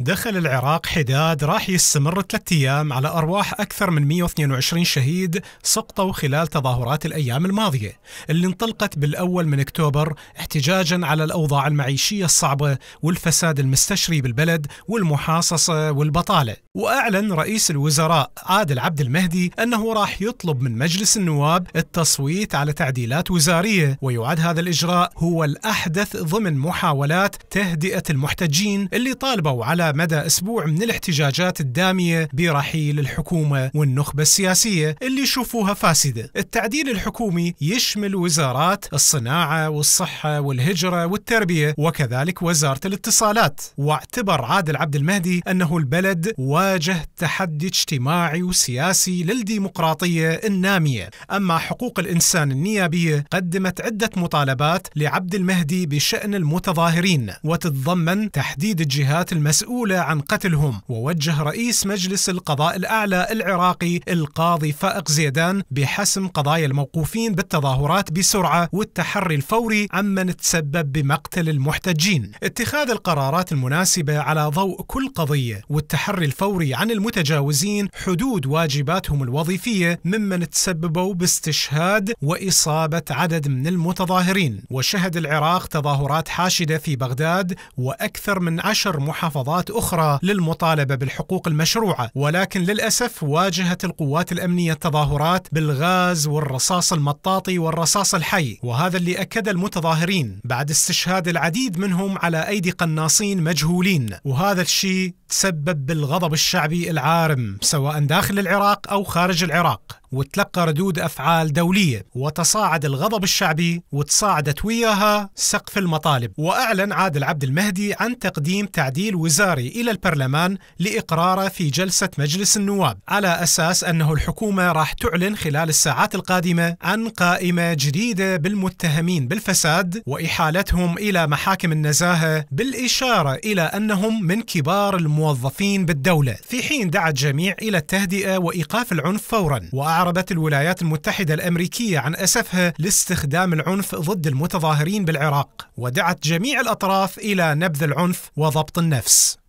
دخل العراق حداد راح يستمر ثلاثة أيام على أرواح أكثر من 122 شهيد سقطوا خلال تظاهرات الأيام الماضية اللي انطلقت بالأول من أكتوبر احتجاجا على الأوضاع المعيشية الصعبة والفساد المستشري بالبلد والمحاصصة والبطالة وأعلن رئيس الوزراء عادل عبد المهدي أنه راح يطلب من مجلس النواب التصويت على تعديلات وزارية ويعد هذا الإجراء هو الأحدث ضمن محاولات تهدئة المحتجين اللي طالبوا على على مدى أسبوع من الاحتجاجات الدامية برحيل الحكومة والنخبة السياسية اللي يشوفوها فاسدة التعديل الحكومي يشمل وزارات الصناعة والصحة والهجرة والتربية وكذلك وزارة الاتصالات واعتبر عادل عبد المهدي أنه البلد واجه تحدي اجتماعي وسياسي للديمقراطية النامية أما حقوق الإنسان النيابية قدمت عدة مطالبات لعبد المهدي بشأن المتظاهرين وتتضمن تحديد الجهات المسؤولة الأولى عن قتلهم ووجه رئيس مجلس القضاء الأعلى العراقي القاضي فائق زيدان بحسم قضايا الموقوفين بالتظاهرات بسرعة والتحري الفوري عمن تسبب بمقتل المحتجين اتخاذ القرارات المناسبة على ضوء كل قضية والتحري الفوري عن المتجاوزين حدود واجباتهم الوظيفية ممن تسببوا باستشهاد وإصابة عدد من المتظاهرين وشهد العراق تظاهرات حاشدة في بغداد وأكثر من عشر محافظات إجراءات أخرى للمطالبة بالحقوق المشروعة ولكن للأسف واجهت القوات الأمنية التظاهرات بالغاز والرصاص المطاطي والرصاص الحي وهذا اللي أكد المتظاهرين بعد استشهاد العديد منهم على أيدي قناصين مجهولين وهذا الشيء تسبب بالغضب الشعبي العارم سواء داخل العراق أو خارج العراق وتلقى ردود أفعال دولية وتصاعد الغضب الشعبي وتصاعدت وياها سقف المطالب وأعلن عادل عبد المهدي عن تقديم تعديل وزاري إلى البرلمان لإقراره في جلسة مجلس النواب على أساس أنه الحكومة راح تعلن خلال الساعات القادمة عن قائمة جديدة بالمتهمين بالفساد وإحالتهم إلى محاكم النزاهة بالإشارة إلى أنهم من كبار الموظفين بالدولة في حين دعت جميع إلى التهدئة وإيقاف العنف فورا وأعاد أعربت الولايات المتحدة الأمريكية عن أسفها لاستخدام العنف ضد المتظاهرين بالعراق ودعت جميع الأطراف إلى نبذ العنف وضبط النفس